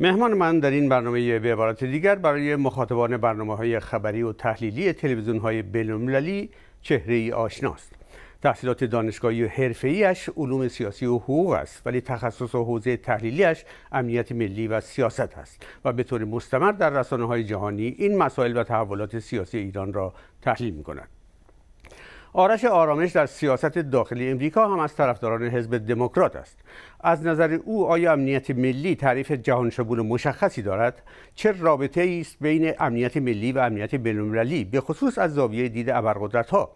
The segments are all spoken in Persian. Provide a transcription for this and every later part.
مهمان من در این برنامه به عبارت دیگر برای مخاطبان برنامه های خبری و تحلیلی تلویزیون های بینالمللی چهره ای آشناست تحصیلات دانشگاهی و حرفه‌ایش علوم سیاسی و حقوق است ولی تخصص و حوزه تحلیلیش امنیت ملی و سیاست است و به طور مستمر در رسانه های جهانی این مسائل و تحولات سیاسی ایران را تحلیل می کند. آرش آرامش در سیاست داخلی امریکا هم از طرفداران حزب دموکرات است از نظر او آیا امنیت ملی تعریف جهان شبول مشخصی دارد چه رابطه است بین امنیت ملی و امنیت بینالمللی به خصوص از زاویه دید ها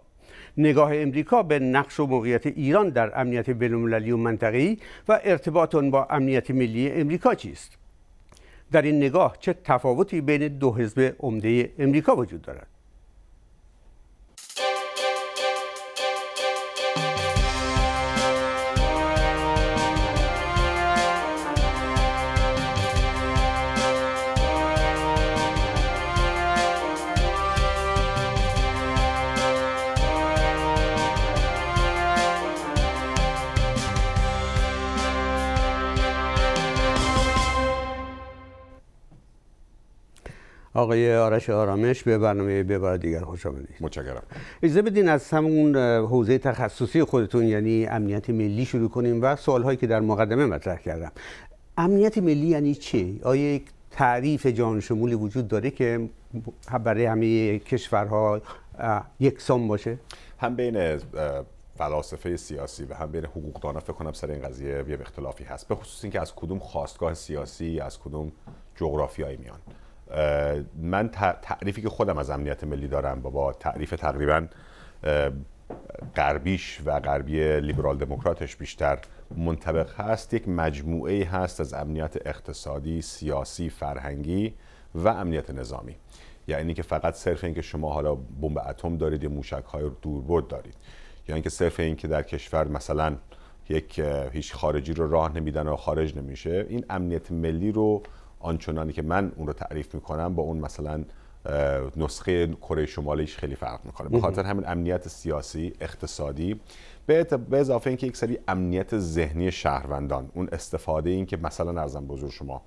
نگاه امریکا به نقش و موقعیت ایران در امنیت بینالمللی و منطقه‌ای و ارتباط آن با امنیت ملی امریکا چیست در این نگاه چه تفاوتی بین دو حزب عمده امریکا وجود دارد آقای آرش آرامش به برنامه ببر دیگر خوش آمدید متشکرم اجازه بدین از همون حوزه تخصصی خودتون یعنی امنیت ملی شروع کنیم و هایی که در مقدمه مطرح کردم امنیت ملی یعنی چی آیا یک تعریف جانشمولی وجود داره که برای همه کشورها یکسان باشه هم بین فلاسفه سیاسی و هم بین حقوق فکر کنم سر این قضیه یه اختلافی هست به خصوص اینکه از کدوم خواستگاه سیاسی از کدوم جغرافیایی میان من تعریفی که خودم از امنیت ملی دارم با, تعریف تقریبا غربیش و غربی لیبرال دموکراتش بیشتر منطبق هست یک مجموعه هست از امنیت اقتصادی، سیاسی، فرهنگی و امنیت نظامی یعنی که فقط صرف اینکه شما حالا بمب اتم دارید یا موشک های دوربرد دارید یعنی اینکه صرف اینکه در کشور مثلا یک هیچ خارجی رو راه نمیدن و خارج نمیشه این امنیت ملی رو آنچنانی که من اون رو تعریف میکنم با اون مثلا نسخه کره شمالیش خیلی فرق میکنه به خاطر همین امنیت سیاسی اقتصادی به, اضافه اینکه یک سری امنیت ذهنی شهروندان اون استفاده این که مثلا ارزم بزرگ شما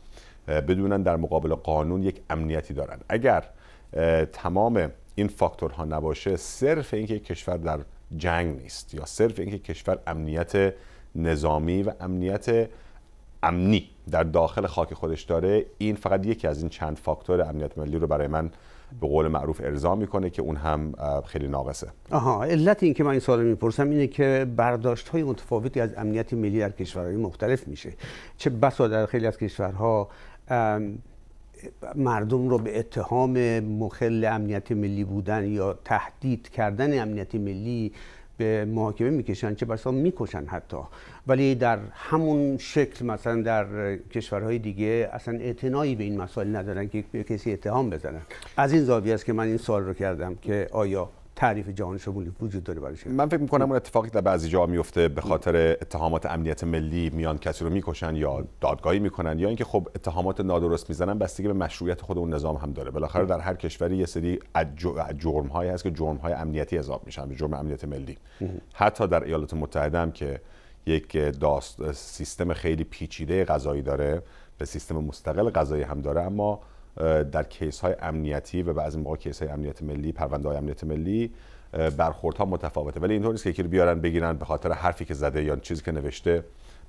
بدونن در مقابل قانون یک امنیتی دارن اگر تمام این فاکتورها نباشه صرف اینکه کشور در جنگ نیست یا صرف اینکه کشور امنیت نظامی و امنیت امنی در داخل خاک خودش داره این فقط یکی از این چند فاکتور امنیت ملی رو برای من به قول معروف ارضا میکنه که اون هم خیلی ناقصه آها علت این که من این سوال میپرسم اینه که برداشت های متفاوتی از امنیت ملی در کشورهای مختلف میشه چه بسا در خیلی از کشورها مردم رو به اتهام مخل امنیت ملی بودن یا تهدید کردن امنیت ملی به محاکمه میکشن چه بسا میکشن حتی ولی در همون شکل مثلا در کشورهای دیگه اصلا اعتنایی به این مسائل ندارن که به کسی اتهام بزنن از این زاویه است که من این سوال رو کردم که آیا تعریف جهان شمولی وجود داره برای من فکر میکنم اون اتفاقی که در بعضی جا میفته به خاطر اتهامات امنیت ملی میان کسی رو میکشن یا دادگاهی میکنن یا اینکه خب اتهامات نادرست میزنن بستگی به مشروعیت خود اون نظام هم داره بالاخره در هر کشوری یه سری جرم هایی هست که جرم های امنیتی حساب میشن به جرم امنیت ملی حتی در ایالات متحده هم که یک سیستم خیلی پیچیده قضایی داره به سیستم مستقل قضایی هم داره اما در کیس های امنیتی و بعضی موقع کیس های امنیت ملی پرونده های امنیت ملی برخوردها متفاوته ولی اینطور نیست که یکی رو بیارن بگیرن به خاطر حرفی که زده یا چیزی که نوشته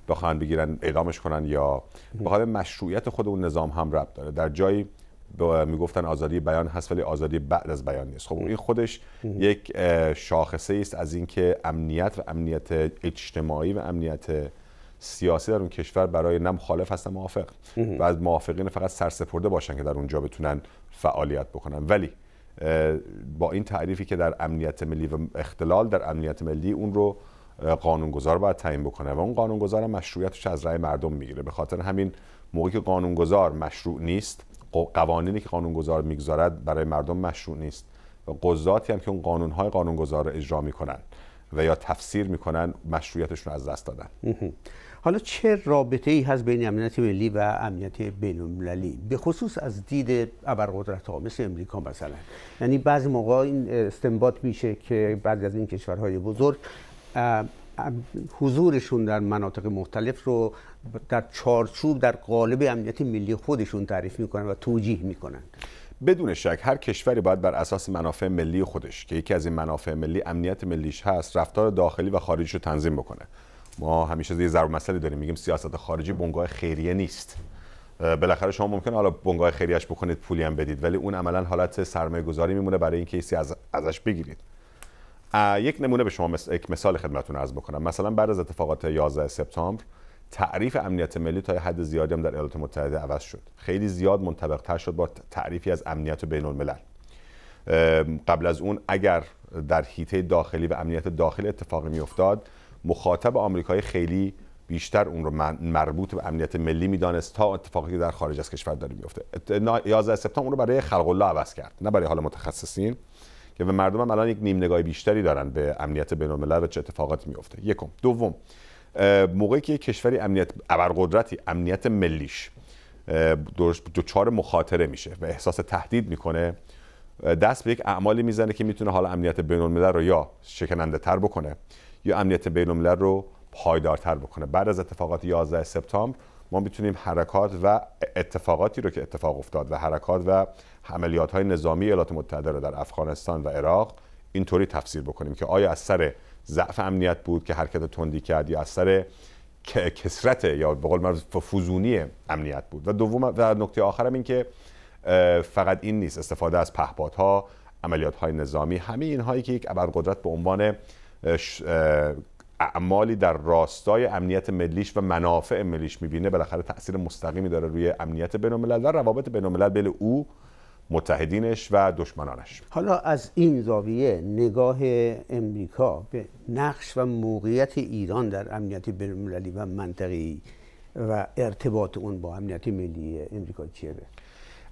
بخوان بگیرن اعدامش کنن یا به خاطر مشروعیت خود اون نظام هم ربط داره در جایی میگفتن آزادی بیان هست ولی آزادی بعد از بیان نیست خب این خودش یک شاخصه است از اینکه امنیت و امنیت اجتماعی و امنیت سیاسی در اون کشور برای نه مخالف هستن موافق و از موافقین فقط سرسپرده باشن که در اونجا بتونن فعالیت بکنن ولی با این تعریفی که در امنیت ملی و اختلال در امنیت ملی اون رو قانونگذار باید تعیین بکنه و اون قانونگذار مشروعیتش از رأی مردم میگیره به خاطر همین موقعی که قانونگذار مشروع نیست قوانینی که قانونگذار میگذارد برای مردم مشروع نیست و قضاتی هم که اون قانونهای قانونگذار رو اجرا میکنن و یا تفسیر میکنن مشروعیتشون از دست دادن حالا چه رابطه ای هست بین امنیت ملی و امنیت بین المللی به خصوص از دید ابرقدرت ها مثل امریکا مثلا یعنی بعضی موقع این استنباط میشه که بعضی از این کشورهای بزرگ حضورشون در مناطق مختلف رو در چارچوب در قالب امنیت ملی خودشون تعریف میکنن و توجیه میکنن بدون شک هر کشوری باید بر اساس منافع ملی خودش که یکی از این منافع ملی امنیت ملیش هست رفتار داخلی و خارجی رو تنظیم بکنه ما همیشه یه ضرب مسئله داریم میگیم سیاست خارجی بنگاه خیریه نیست بالاخره شما ممکنه حالا بنگاه خیریش بکنید پولی هم بدید ولی اون عملا حالت سرمایه گذاری میمونه برای این کیسی از ازش بگیرید یک نمونه به شما یک مثال خدمتتون عرض بکنم مثلا بعد از اتفاقات 11 سپتامبر تعریف امنیت ملی تا حد زیادی هم در ایالات متحده عوض شد خیلی زیاد منطبق تر شد با تعریفی از امنیت بین الملل قبل از اون اگر در حیطه داخلی و امنیت داخلی اتفاقی میافتاد مخاطب آمریکایی خیلی بیشتر اون رو مربوط به امنیت ملی میدانست تا اتفاقی در خارج از کشور داره میفته 11 سپتامبر اون رو برای خلق الله عوض کرد نه برای حال متخصصین که به مردم الان یک نیم نگاهی بیشتری دارن به امنیت بین الملل و چه اتفاقات میفته یکم دوم موقعی که کشوری امنیت ابرقدرتی امنیت ملیش دچار مخاطره میشه و احساس تهدید میکنه دست به یک اعمالی میزنه که میتونه حال امنیت بین الملل رو یا شکننده تر بکنه یا امنیت بین الملل رو پایدارتر بکنه بعد از اتفاقات 11 سپتامبر ما میتونیم حرکات و اتفاقاتی رو که اتفاق افتاد و حرکات و عملیات های نظامی ایالات متحده رو در افغانستان و عراق اینطوری تفسیر بکنیم که آیا از سر ضعف امنیت بود که حرکت تندی کرد یا از سر کسرت یا به قول معروف فوزونی امنیت بود و دوم و نکته آخرم این که فقط این نیست استفاده از پهپادها عملیات های نظامی همه این هایی که یک ابرقدرت به عنوان اعمالی در راستای امنیت ملیش و منافع ملیش میبینه بالاخره تاثیر مستقیمی داره روی امنیت بین الملل و روابط بین الملل بین او متحدینش و دشمنانش حالا از این زاویه نگاه امریکا به نقش و موقعیت ایران در امنیت بین المللی و منطقی و ارتباط اون با امنیت ملی امریکا چیه؟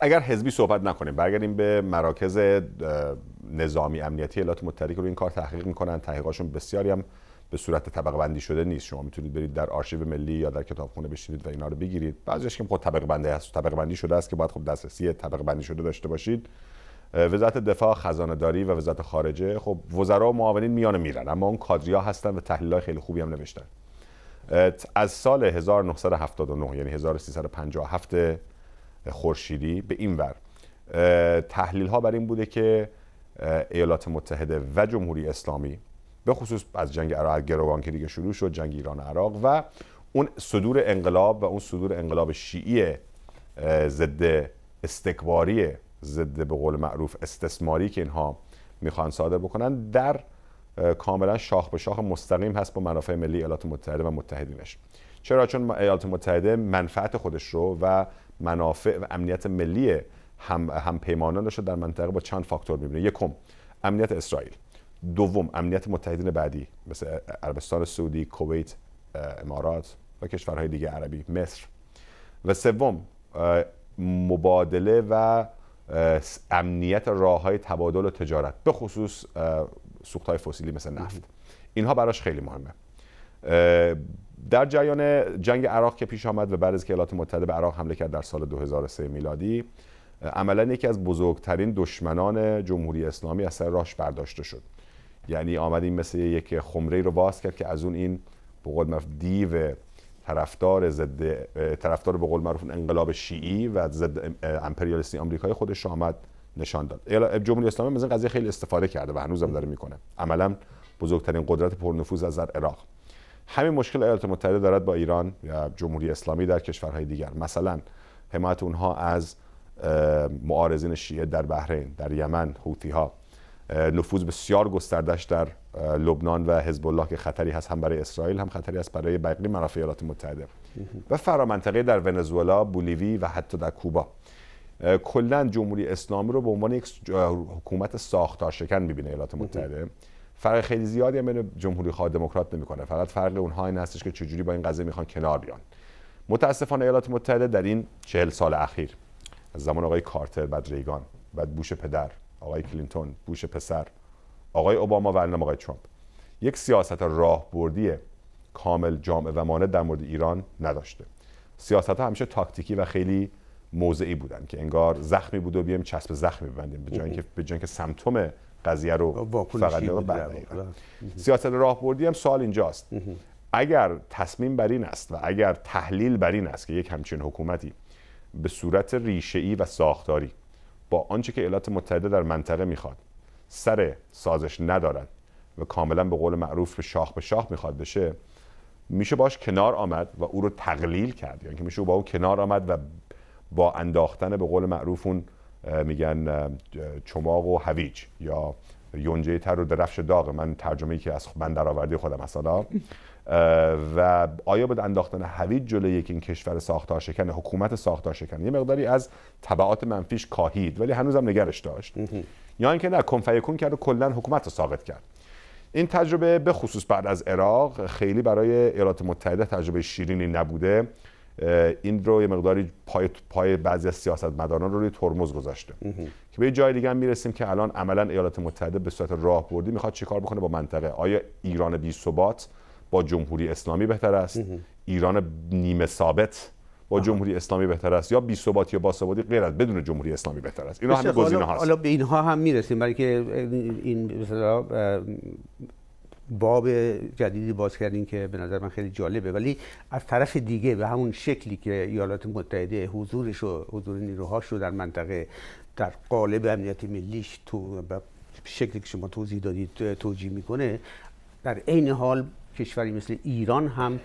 اگر حزبی صحبت نکنیم برگردیم به مراکز نظامی امنیتی ایالات متحده رو این کار تحقیق میکنن تحقیقاشون بسیاری هم به صورت طبقه بندی شده نیست شما میتونید برید در آرشیو ملی یا در کتابخونه بشینید و اینا رو بگیرید بعضیش که خود خب طبقه بندی هست طبقه بندی شده است که باید خب دسترسی طبقه بندی شده داشته باشید وزارت دفاع خزانه داری و وزارت خارجه خب وزرا و معاونین میانه میرن اما اون کادریا هستن و تحلیل خیلی خوبی هم نوشتن از سال 1979 یعنی 1357 خورشیدی به این ور تحلیل ها بر این بوده که ایالات متحده و جمهوری اسلامی به خصوص از جنگ عراق گروگان که شروع شد جنگ ایران عراق و اون صدور انقلاب و اون صدور انقلاب شیعی ضد استکباری ضد به قول معروف استثماری که اینها میخوان صادر بکنن در کاملا شاخ به شاخ مستقیم هست با منافع ملی ایالات متحده و متحدینش چرا چون ایالات متحده منفعت خودش رو و منافع و امنیت ملی هم, هم پیمانانش در منطقه با چند فاکتور میبینه یکم امنیت اسرائیل دوم امنیت متحدین بعدی مثل عربستان سعودی کویت امارات و کشورهای دیگه عربی مصر و سوم مبادله و امنیت راه های تبادل و تجارت به خصوص سوخت های فسیلی مثل نفت اینها براش خیلی مهمه در جریان جنگ عراق که پیش آمد و بعد از که ایالات متحده به عراق حمله کرد در سال 2003 میلادی عملا یکی از بزرگترین دشمنان جمهوری اسلامی از سر راش برداشته شد یعنی آمد این مثل یک خمره رو باز کرد که از اون این به قول دیو طرفدار ضد طرفدار به قول معروف انقلاب شیعی و ضد امپریالیستی آمریکایی خودش آمد نشان داد جمهوری اسلامی از این قضیه خیلی استفاده کرده و هنوزم داره میکنه عملا بزرگترین قدرت پرنفوذ از در عراق همین مشکل ایالات متحده دارد با ایران یا جمهوری اسلامی در کشورهای دیگر مثلا حمایت اونها از معارضین شیعه در بحرین در یمن حوتی ها نفوذ بسیار گستردش در لبنان و حزب الله که خطری هست هم برای اسرائیل هم خطری است برای بقیه منافع ایالات متحده و فرامنطقه در ونزوئلا بولیوی و حتی در کوبا کلا جمهوری اسلامی رو به عنوان یک حکومت ساختار شکن میبینه ایالات متحده فرق خیلی زیادی هم بین جمهوری خواه دموکرات نمیکنه فقط فرق اونها این هستش که چجوری با این قضیه میخوان کنار بیان متاسفانه ایالات متحده در این چهل سال اخیر از زمان آقای کارتر بعد ریگان بعد بوش پدر آقای کلینتون بوش پسر آقای اوباما و الان آقای ترامپ یک سیاست راهبردی کامل جامعه و مانع در مورد ایران نداشته سیاست ها همیشه تاکتیکی و خیلی موضعی بودن که انگار زخمی بود و بیایم چسب زخمی ببندیم به جای اینکه به جای اینکه قضیه رو فقط سیاست راهبردی هم سوال اینجاست اگر تصمیم بر این است و اگر تحلیل بر این است که یک همچین حکومتی به صورت ای و ساختاری با آنچه که ایالات متحده در منطقه میخواد سر سازش ندارد و کاملا به قول معروف به شاخ به شاخ میخواد بشه میشه باش کنار آمد و او رو تقلیل کرد یعنی که میشه با او کنار آمد و با انداختن به قول معروف اون میگن چماق و هویج یا یونجه تر و درفش داغ من ترجمه ای که از من آوردی خودم مثلا و آیا به انداختن هویج جلوی یک این کشور ساختار شکن حکومت ساختار شکن یه مقداری از تبعات منفیش کاهید ولی هنوزم نگرش داشت یا اینکه نه کنفیکون کرد و کلا حکومت رو ساقط کرد این تجربه به خصوص بعد از عراق خیلی برای ایالات متحده تجربه شیرینی نبوده این رو یه مقداری پای پای بعضی از سیاستمداران رو روی ترمز گذاشته که به جای دیگه هم میرسیم که الان عملا ایالات متحده به صورت بردی میخواد چیکار بکنه با منطقه آیا ایران بی ثبات با جمهوری اسلامی بهتر است ایران نیمه ثابت با جمهوری اسلامی بهتر است یا بی ثباتی یا با ثباتی غیر بدون جمهوری اسلامی بهتر است اینا همه خب، حالا به اینها هم میرسیم برای که این باب جدیدی باز کردین که به نظر من خیلی جالبه ولی از طرف دیگه به همون شکلی که ایالات متحده حضورش و حضور نیروهاش رو در منطقه در قالب امنیت ملیش تو شکلی که شما توضیح دادید توجیه میکنه در عین حال کشوری مثل ایران هم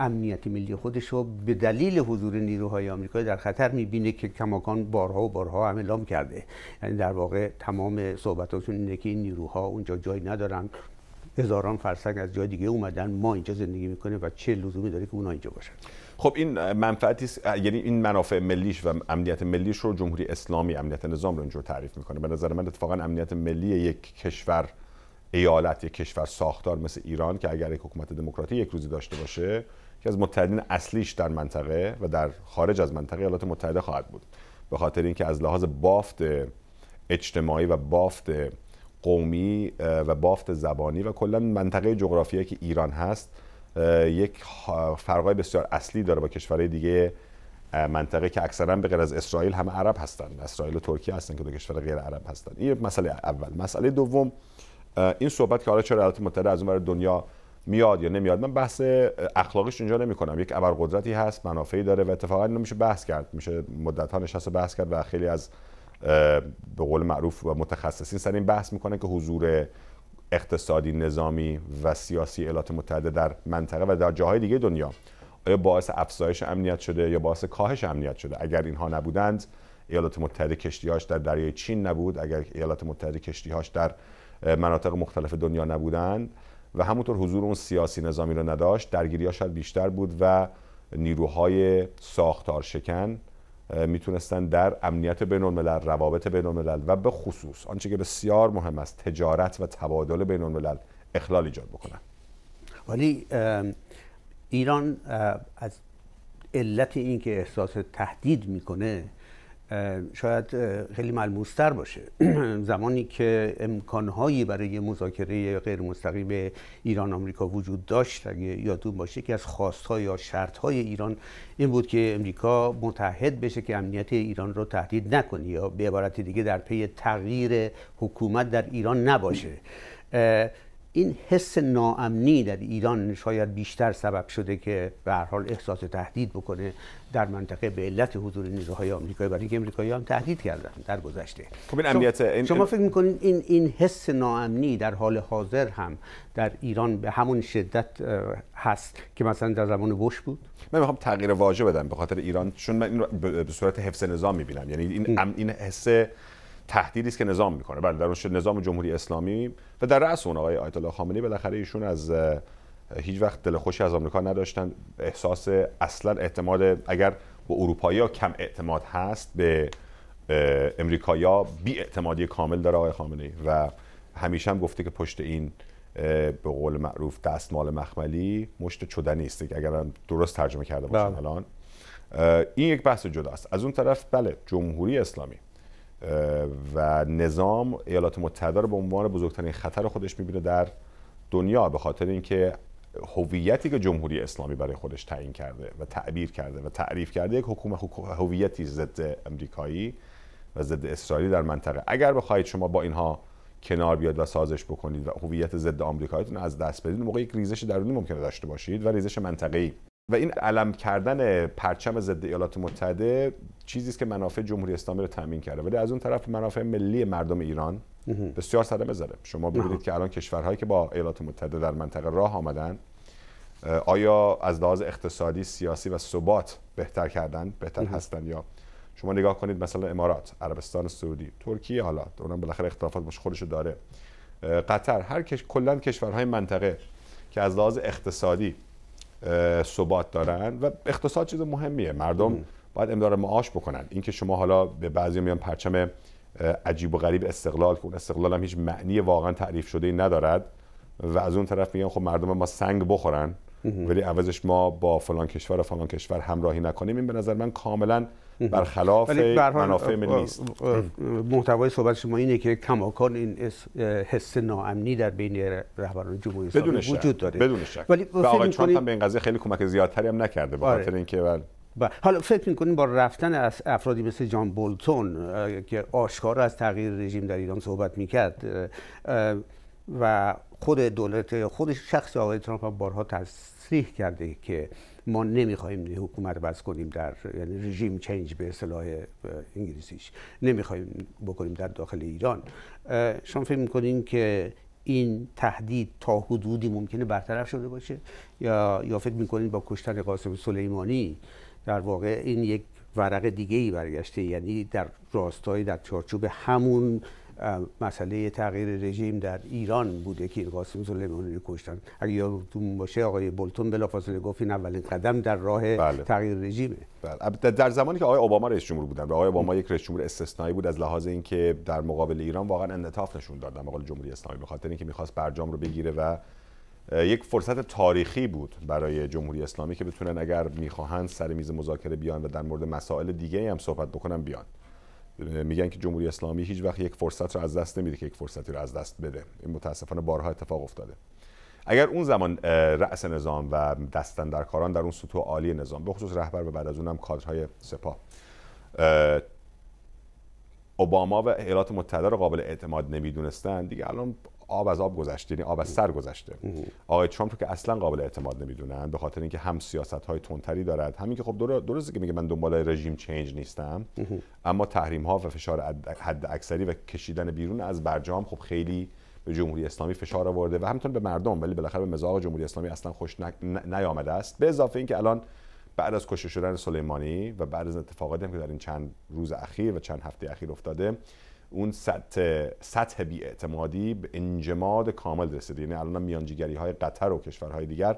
امنیتی ملی خودش رو به دلیل حضور نیروهای آمریکایی در خطر میبینه که کماکان بارها و بارها هم اعلام کرده یعنی در واقع تمام صحبتاتون اینه که این نیروها اونجا جای ندارن هزاران فرسنگ از جای دیگه اومدن ما اینجا زندگی میکنیم و چه لزومی داره که اونا اینجا باشن خب این منفعتی یعنی این منافع ملیش و امنیت ملیش رو جمهوری اسلامی امنیت نظام رو اینجور تعریف میکنه به نظر من اتفاقا امنیت ملی یک کشور ایالت یک کشور ساختار مثل ایران که اگر یک حکومت دموکراتی یک روزی داشته باشه که از متحدین اصلیش در منطقه و در خارج از منطقه ایالات متحده خواهد بود به خاطر اینکه از لحاظ بافت اجتماعی و بافت قومی و بافت زبانی و کلا منطقه جغرافیایی که ایران هست یک فرقای بسیار اصلی داره با کشورهای دیگه منطقه که اکثرا به غیر از اسرائیل هم عرب هستن اسرائیل و ترکیه هستن که دو کشور غیر عرب هستن این مسئله اول مسئله دوم این صحبت که حالا چرا ایالات متحده از اون دنیا میاد یا نمیاد من بحث اخلاقیش اینجا نمی کنم یک ابرقدرتی هست منافعی داره و اتفاقا اینو میشه بحث کرد میشه مدت ها نشست بحث کرد و خیلی از به قول معروف و متخصصین سر این بحث میکنن که حضور اقتصادی نظامی و سیاسی ایالات متحده در منطقه و در جاهای دیگه دنیا آیا باعث افزایش امنیت شده یا باعث کاهش امنیت شده اگر اینها نبودند ایالات متحده کشتیهاش در دریای چین نبود اگر ایالات متحده کشتیهاش در مناطق مختلف دنیا نبودند و همونطور حضور اون سیاسی نظامی رو نداشت درگیری شاید بیشتر بود و نیروهای ساختار شکن میتونستن در امنیت بین الملل روابط بین الملل و به خصوص آنچه که بسیار مهم است تجارت و تبادل بین الملل اخلال ایجاد بکنن ولی ایران از علت اینکه احساس تهدید میکنه شاید خیلی ملموستر باشه زمانی که امکانهایی برای مذاکره غیر مستقیم ایران آمریکا وجود داشت اگه یادتون باشه که از خواستها یا شرطهای ایران این بود که امریکا متحد بشه که امنیت ایران رو تهدید نکنه یا به عبارت دیگه در پی تغییر حکومت در ایران نباشه این حس ناامنی در ایران شاید بیشتر سبب شده که به هر حال احساس تهدید بکنه در منطقه به علت حضور نیروهای آمریکایی برای اینکه هم تهدید کردن در گذشته خب این امنیت شما فکر میکنید این این حس ناامنی در حال حاضر هم در ایران به همون شدت هست که مثلا در زمان بوش بود من میخوام تغییر واژه بدم به خاطر ایران چون من این به صورت حفظ نظام میبینم یعنی این این حس تهدیدی است که نظام میکنه بله در نظام جمهوری اسلامی و در رأس اون آقای آیت الله خامنه‌ای بالاخره ایشون از هیچ وقت دلخوشی از آمریکا نداشتن احساس اصلا اعتماد اگر با اروپایی ها کم اعتماد هست به امریکایی ها بی اعتمادی کامل داره آقای خامنه‌ای و همیشه هم گفته که پشت این به قول معروف دستمال مخملی مشت چدنی است اگر درست ترجمه کرده باشم بله. الان این یک بحث جداست از اون طرف بله جمهوری اسلامی و نظام ایالات متحده رو به عنوان بزرگترین خطر خودش میبینه در دنیا به خاطر اینکه هویتی که جمهوری اسلامی برای خودش تعیین کرده و تعبیر کرده و تعریف کرده یک حکومت هویتی ضد امریکایی و ضد اسرائیلی در منطقه اگر بخواید شما با اینها کنار بیاد و سازش بکنید و هویت ضد آمریکاییتون از دست بدید موقع یک ریزش درونی ممکنه داشته باشید و ریزش منطقه‌ای و این علم کردن پرچم ضد ایالات متحده چیزی است که منافع جمهوری اسلامی رو تامین کرده ولی از اون طرف منافع ملی مردم ایران بسیار صدمه زده شما ببینید که الان کشورهایی که با ایالات متحده در منطقه راه آمدن آیا از لحاظ اقتصادی سیاسی و ثبات بهتر کردن بهتر هستند یا شما نگاه کنید مثلا امارات عربستان سعودی ترکیه حالا اونم بالاخره اختلافات باش داره قطر هر کش... کلا کشورهای منطقه که از لحاظ اقتصادی ثبات دارن و اقتصاد چیز مهمیه مردم باید امدار معاش بکنن اینکه شما حالا به بعضی میان پرچم عجیب و غریب استقلال که خب استقلال هم هیچ معنی واقعا تعریف شده ای ندارد و از اون طرف میگن خب مردم ما سنگ بخورن ولی عوضش ما با فلان کشور و فلان کشور همراهی نکنیم این به نظر من کاملا برخلاف منافع ملی است محتوای صحبت شما اینه که کماکان این حس ناامنی در بین رهبران جمهوری اسلامی وجود داره بدون شک ولی و آقای چون هم به این قضیه خیلی کمک زیادتری هم نکرده به آره. خاطر اینکه بله, بله. حالا فکر میکنیم با رفتن از افرادی مثل جان بولتون که آشکارا از تغییر رژیم در ایران صحبت میکرد و خود دولت خودش شخص آقای ترامپ بارها تصریح کرده که ما نمیخوایم حکومت بس کنیم در یعنی رژیم چنج به اصطلاح انگلیسیش نمیخوایم بکنیم در داخل ایران شما فکر میکنین که این تهدید تا حدودی ممکنه برطرف شده باشه یا یا فکر میکنین با کشتن قاسم سلیمانی در واقع این یک ورق دیگه ای برگشته یعنی در راستای در چارچوب همون مسئله تغییر رژیم در ایران بوده که این قاسم سلیمانی رو کشتن اگر یادتون باشه آقای بولتون بلافاصله گفت این اولین قدم در راه بله. تغییر رژیمه بله. در زمانی که آقای اوباما رئیس جمهور بودن و آقای اوباما یک رئیس جمهور استثنایی بود از لحاظ اینکه در مقابل ایران واقعا انعطاف نشون داد در مقابل جمهوری اسلامی به خاطر اینکه میخواست برجام رو بگیره و یک فرصت تاریخی بود برای جمهوری اسلامی که بتونن اگر میخواهند سر میز مذاکره بیان و در مورد مسائل دیگه هم صحبت بکنن بیان میگن که جمهوری اسلامی هیچ وقت یک فرصت رو از دست نمیده که یک فرصتی رو از دست بده این متاسفانه بارها اتفاق افتاده اگر اون زمان رأس نظام و دستن در اون سطوح عالی نظام به خصوص رهبر و بعد از اونم کادرهای سپاه اوباما و ایالات متحده رو قابل اعتماد نمیدونستن دیگه الان آب از آب گذشته یعنی آب از سر گذشته آقای ترامپ رو که اصلا قابل اعتماد نمیدونن به خاطر اینکه هم سیاست های تندتری دارد همین که خب درسته که میگه من دنبال رژیم چنج نیستم اما تحریم ها و فشار حد اکثری و کشیدن بیرون از برجام خب خیلی به جمهوری اسلامی فشار آورده و همینطور به مردم ولی بالاخره به مزاج جمهوری اسلامی اصلا خوش نیامده است به اضافه اینکه الان بعد از کشته شدن سلیمانی و بعد از اتفاقاتی که در این چند روز اخیر و چند هفته اخیر افتاده اون سطح, سطح بیاعتمادی به انجماد کامل رسیده یعنی الان میانجیگری های قطر و کشورهای دیگر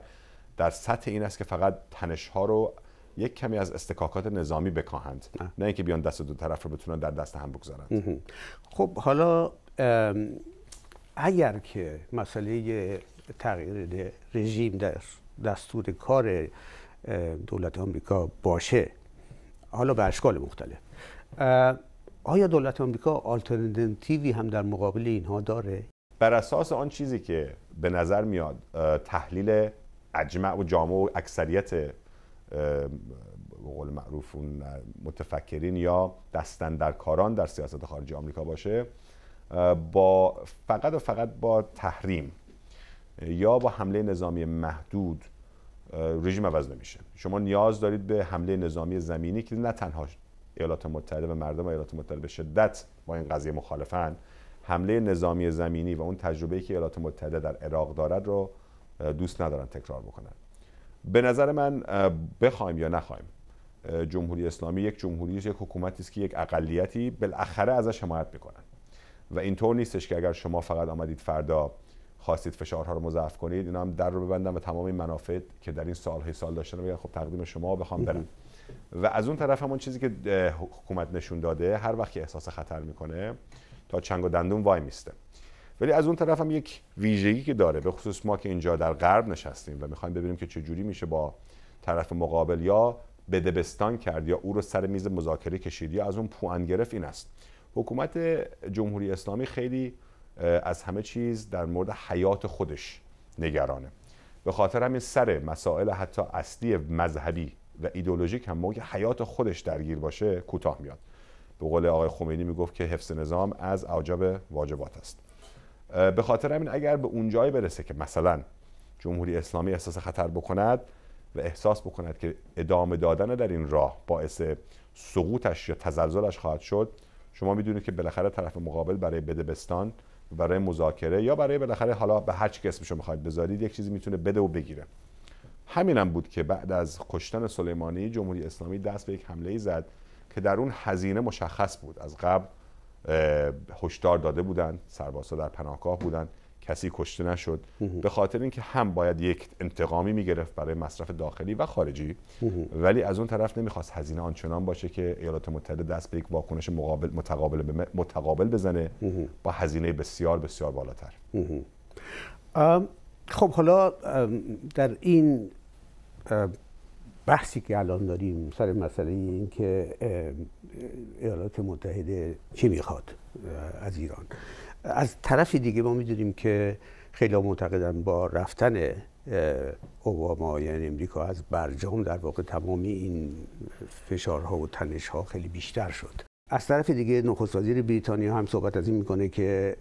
در سطح این است که فقط تنش ها رو یک کمی از استکاکات نظامی بکاهند نه اینکه بیان دست دو طرف رو بتونن در دست هم بگذارند خب حالا اگر که مسئله تغییر رژیم در دستور کار دولت آمریکا باشه حالا به اشکال مختلف آیا دولت آمریکا آلترنتیوی هم در مقابل اینها داره بر اساس آن چیزی که به نظر میاد تحلیل اجمع و جامع و اکثریت به قول معروف متفکرین یا دستن در کاران در سیاست خارجی آمریکا باشه با فقط و فقط با تحریم یا با حمله نظامی محدود رژیم عوض نمیشه شما نیاز دارید به حمله نظامی زمینی که نه تنها ایالات متحده و مردم ایالات متحده به شدت با این قضیه مخالفن حمله نظامی زمینی و اون تجربه‌ای که ایالات متحده در عراق دارد رو دوست ندارن تکرار بکنن به نظر من بخوایم یا نخوایم جمهوری اسلامی یک جمهوری یک حکومتی است که یک اقلیتی بالاخره ازش حمایت میکنن و اینطور نیستش که اگر شما فقط آمدید فردا خواستید فشارها رو مضاعف کنید اینا هم در رو ببندن و تمام این که در این سالهای سال داشتن بگن خب تقدیم شما بخوام برن و از اون طرف همون چیزی که حکومت نشون داده هر وقت که احساس خطر میکنه تا چنگ و دندون وای میسته ولی از اون طرف هم یک ویژگی که داره به خصوص ما که اینجا در غرب نشستیم و میخوایم ببینیم که چجوری میشه با طرف مقابل یا بدبستان کرد یا او رو سر میز مذاکره کشید یا از اون پوان گرفت این است حکومت جمهوری اسلامی خیلی از همه چیز در مورد حیات خودش نگرانه به خاطر همین سر مسائل حتی اصلی مذهبی و ایدئولوژیک هم موقع حیات خودش درگیر باشه کوتاه میاد به قول آقای خمینی میگفت که حفظ نظام از اوجاب واجبات است به خاطر همین اگر به اون جایی برسه که مثلا جمهوری اسلامی احساس خطر بکند و احساس بکند که ادامه دادن در این راه باعث سقوطش یا تزلزلش خواهد شد شما میدونید که بالاخره طرف مقابل برای بدبستان برای مذاکره یا برای بالاخره حالا به هر که اسمشو میخواید بذارید یک چیزی میتونه بده و بگیره همینم بود که بعد از کشتن سلیمانی جمهوری اسلامی دست به یک حمله زد که در اون هزینه مشخص بود از قبل هشدار داده بودند سربازها در پناهگاه بودند کسی کشته نشد به خاطر اینکه هم باید یک انتقامی میگرفت برای مصرف داخلی و خارجی ولی از اون طرف نمیخواست هزینه آنچنان باشه که ایالات متحده دست به یک واکنش مقابل متقابل متقابل بزنه با هزینه بسیار بسیار بالاتر خب حالا در این بحثی که الان داریم سر مسئله این که ایالات متحده چی میخواد از ایران از طرف دیگه ما میدونیم که خیلی معتقدن با رفتن اوباما یعنی امریکا از برجام در واقع تمامی این فشارها و تنشها خیلی بیشتر شد از طرف دیگه نخست وزیر بریتانیا هم صحبت از این میکنه که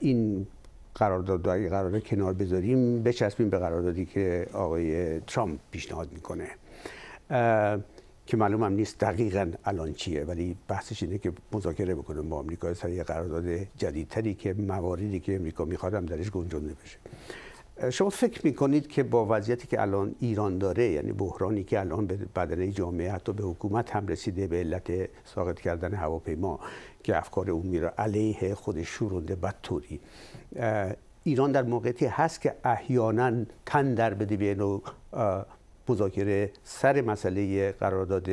این قراردادهایی قرارداد کنار بذاریم بچسبیم به قراردادی که آقای ترامپ پیشنهاد میکنه که معلوم نیست دقیقا الان چیه ولی بحثش اینه که مذاکره بکنه با آمریکا سر یه قرارداد جدیدتری که مواردی که امریکا میخواد هم درش گنجانده بشه شما فکر میکنید که با وضعیتی که الان ایران داره یعنی بحرانی که الان به بدنه جامعه حتی به حکومت هم رسیده به علت ساقط کردن هواپیما که افکار عمومی را علیه خود شورونده بدطوری ایران در موقعیتی هست که احیانا تن در بده به مذاکره سر مسئله قرارداد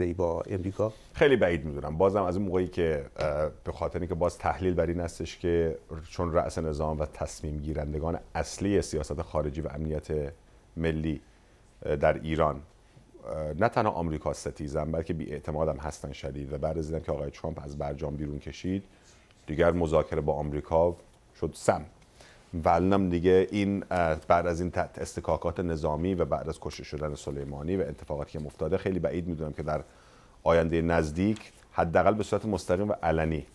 ای با امریکا خیلی بعید میدونم بازم از اون موقعی که به خاطر اینکه باز تحلیل بر این هستش که چون رأس نظام و تصمیم گیرندگان اصلی سیاست خارجی و امنیت ملی در ایران نه تنها آمریکا ستیزن بلکه بی اعتمادم هستن شدید و بعد از که آقای ترامپ از برجام بیرون کشید دیگر مذاکره با آمریکا شد سمت ولنم دیگه این بعد از این استکاکات نظامی و بعد از کشته شدن سلیمانی و اتفاقاتی که افتاده خیلی بعید میدونم که در آینده نزدیک حداقل به صورت مستقیم و علنی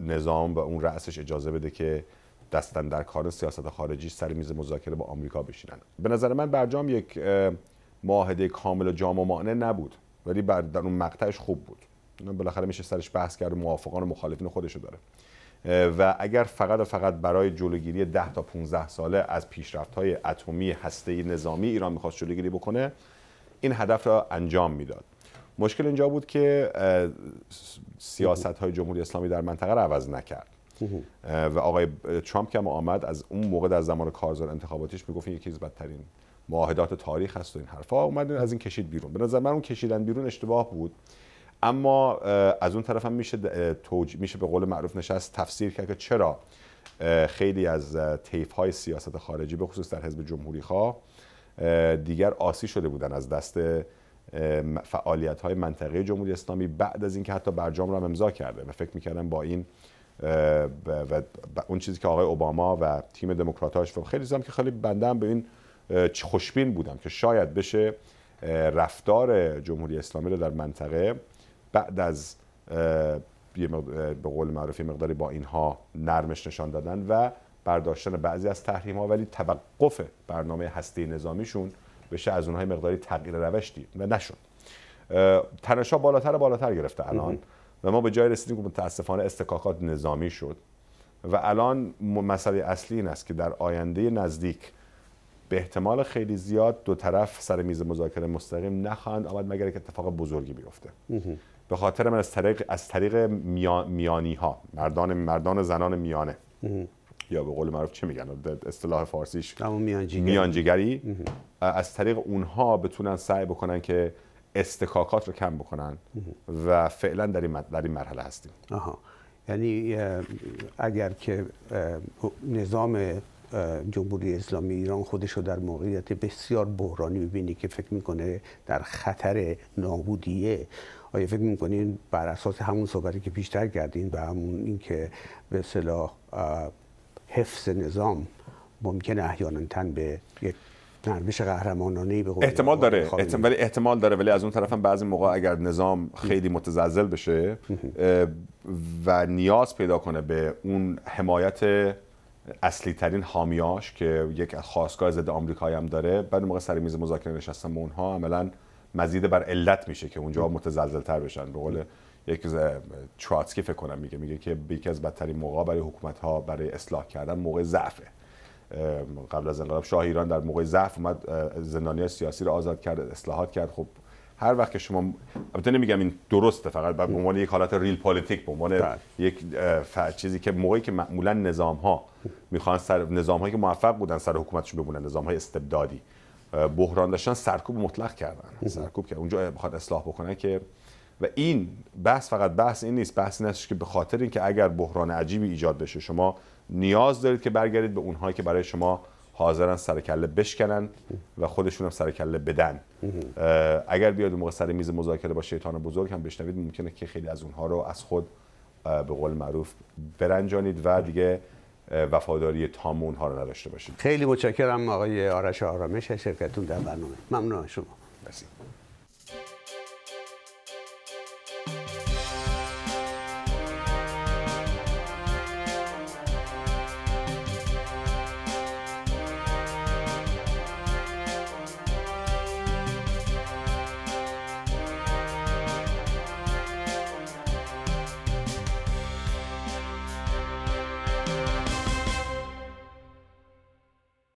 نظام و اون رأسش اجازه بده که دستن در کار سیاست خارجی سر میز مذاکره با آمریکا بشینن به نظر من برجام یک معاهده کامل و جامع مانع نبود ولی در اون مقطعش خوب بود بالاخره میشه سرش بحث کرد و موافقان و مخالفین خودشو داره و اگر فقط و فقط برای جلوگیری 10 تا 15 ساله از پیشرفت های اتمی هسته نظامی ایران میخواست جلوگیری بکنه این هدف را انجام میداد مشکل اینجا بود که سیاست های جمهوری اسلامی در منطقه را عوض نکرد و آقای ترامپ که هم آمد از اون موقع در زمان کارزار انتخاباتیش میگفت یکی از بدترین معاهدات تاریخ است و این حرفها اومد از این کشید بیرون به نظر من اون کشیدن بیرون اشتباه بود اما از اون طرف هم میشه توج... میشه به قول معروف نشست تفسیر کرد که چرا خیلی از تیف های سیاست خارجی به خصوص در حزب جمهوری خواه دیگر آسی شده بودن از دست فعالیت های منطقه جمهوری اسلامی بعد از اینکه حتی برجام را امضا کرده و فکر میکردم با این و اون چیزی که آقای اوباما و تیم دموکراتاش و خیلی هم که خیلی بنده به این خوشبین بودم که شاید بشه رفتار جمهوری اسلامی رو در منطقه بعد از به قول معروف مقداری با اینها نرمش نشان دادن و برداشتن بعضی از تحریم ها ولی توقف برنامه هسته نظامیشون بشه از اونهای مقداری تغییر روش و نشد تنش ها بالاتر بالاتر گرفته الان و ما به جای رسیدیم که متاسفانه استکاکات نظامی شد و الان مسئله اصلی این است که در آینده نزدیک به احتمال خیلی زیاد دو طرف سر میز مذاکره مستقیم نخواهند آمد مگر که اتفاق بزرگی بیفته به خاطر من از طریق از طریق میانی ها مردان مردان زنان میانه یا به قول معروف چه میگن اصطلاح فارسیش میانجیگری از طریق اونها بتونن سعی بکنن که استکاکات رو کم بکنن و فعلا در این, در این مرحله هستیم آها. یعنی اگر که نظام جمهوری اسلامی ایران خودش رو در موقعیت بسیار بحرانی ببینی که فکر میکنه در خطر نابودیه آیا فکر میکنین بر اساس همون صحبتی که پیشتر کردین و همون اینکه به صلاح حفظ نظام ممکنه احیانا تن به یک نرمش قهرمانانه به احتمال داره احتمال ولی احتمال داره ولی از اون طرف هم بعضی موقع اگر نظام خیلی متزلزل بشه و نیاز پیدا کنه به اون حمایت اصلی ترین حامیاش که یک خواستگاه ضد آمریکایی هم داره بعد موقع سر میز مذاکره نشستن با اونها عملا مزید بر علت میشه که اونجا متزلزل تر بشن به قول یک چاتسکی فکر کنم میگه میگه که یکی از بدترین موقع برای حکومت ها برای اصلاح کردن موقع ضعفه قبل از انقلاب شاه ایران در موقع ضعف اومد زندانی سیاسی رو آزاد کرد اصلاحات کرد خب هر وقت که شما البته نمیگم این درسته فقط به عنوان یک حالت ریل پالیتیک به عنوان بله. یک چیزی که موقعی که معمولا نظام ها میخوان سر نظام هایی که موفق بودن سر حکومتشون بمونن نظام های استبدادی بحران داشتن سرکوب مطلق کردن سرکوب کردن اونجا بخواد اصلاح بکنن که و این بحث فقط بحث این نیست بحث این که به خاطر اینکه اگر بحران عجیبی ایجاد بشه شما نیاز دارید که برگردید به اونهایی که برای شما حاضرن سر کله بشکنن و خودشون هم سر کله بدن اگر بیاد موقع سر میز مذاکره با شیطان بزرگ هم بشنوید ممکنه که خیلی از اونها رو از خود به قول معروف برنجانید و دیگه وفاداری تام ها رو نداشته باشیم خیلی متشکرم آقای آرش آرامش شرکتون در برنامه ممنون شما بسید.